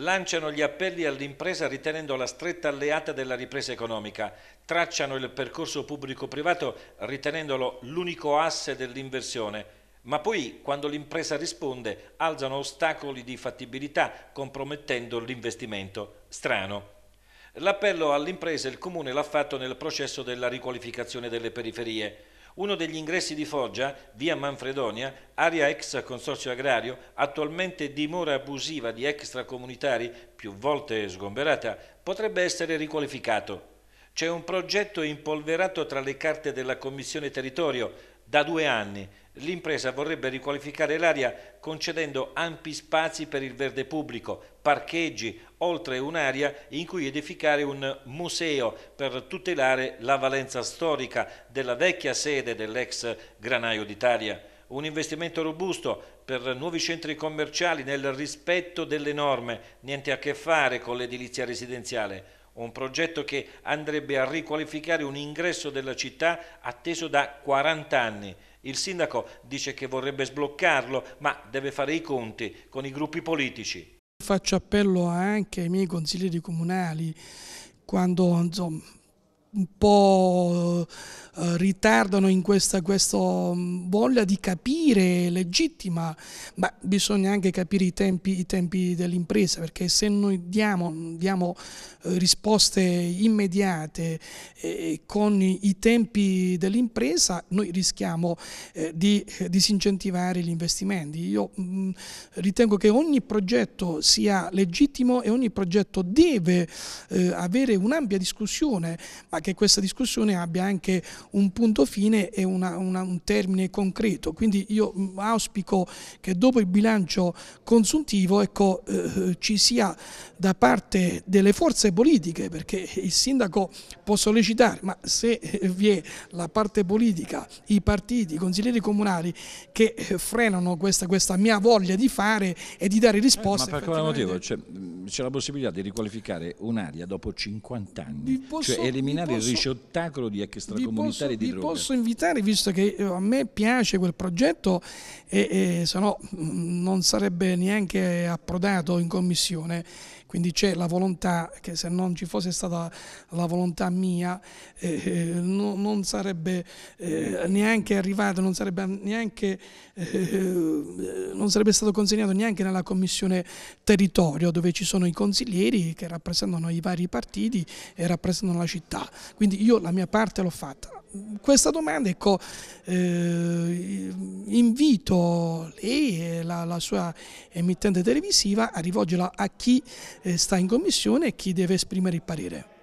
lanciano gli appelli all'impresa ritenendola stretta alleata della ripresa economica, tracciano il percorso pubblico-privato ritenendolo l'unico asse dell'inversione, ma poi quando l'impresa risponde alzano ostacoli di fattibilità compromettendo l'investimento. Strano. L'appello all'impresa il Comune l'ha fatto nel processo della riqualificazione delle periferie. Uno degli ingressi di Foggia, via Manfredonia, area ex consorzio agrario, attualmente dimora abusiva di extracomunitari, più volte sgomberata, potrebbe essere riqualificato. C'è un progetto impolverato tra le carte della Commissione Territorio da due anni, L'impresa vorrebbe riqualificare l'area concedendo ampi spazi per il verde pubblico, parcheggi, oltre un'area in cui edificare un museo per tutelare la valenza storica della vecchia sede dell'ex Granaio d'Italia. Un investimento robusto per nuovi centri commerciali nel rispetto delle norme, niente a che fare con l'edilizia residenziale un progetto che andrebbe a riqualificare un ingresso della città atteso da 40 anni il sindaco dice che vorrebbe sbloccarlo, ma deve fare i conti con i gruppi politici. Faccio appello anche ai miei consiglieri comunali quando insomma, un po' Eh, ritardano in questa, questa, mm, voglia di capire legittima, ma bisogna anche capire i tempi, i tempi dell'impresa, perché se noi diamo, diamo eh, risposte immediate eh, con i tempi dell'impresa, noi rischiamo eh, di disincentivare gli investimenti. Io mh, mm, ritengo che ogni progetto sia legittimo e ogni progetto deve avere un'ampia discussione, ma che questa discussione abbia anche un punto fine e una, una, un termine concreto. Quindi io mm, auspico che dopo il bilancio consuntivo ecco, eh, ci sia da parte delle forze politiche, perché il sindaco può sollecitare, ma se eh, vi è la parte politica, i partiti, i consiglieri comunali che eh, frenano questa, questa mia voglia di fare e di dare risposte. Eh, ma per quale motivo? Cioè, mm, c'è la possibilità di riqualificare un'area dopo 50 anni, cioè posso, cioè eliminare posso, il ricettacolo di extracomunitari di droga. Vi posso invitare, visto che eh, a me piace quel progetto, e, e se no mm, non sarebbe neanche approdato in commissione, quindi c'è la volontà, che se non ci fosse stata la volontà mia eh, eh no, non sarebbe eh, neanche arrivato, non sarebbe, neanche, eh, eh, non sarebbe stato consegnato neanche nella commissione territorio dove ci sono i consiglieri che rappresentano i vari partiti e rappresentano la città. Quindi io la mia parte l'ho fatta. Questa domanda ecco, eh, invito lei e la, la, sua emittente televisiva a rivolgerla a chi eh, sta in commissione e chi deve esprimere il parere.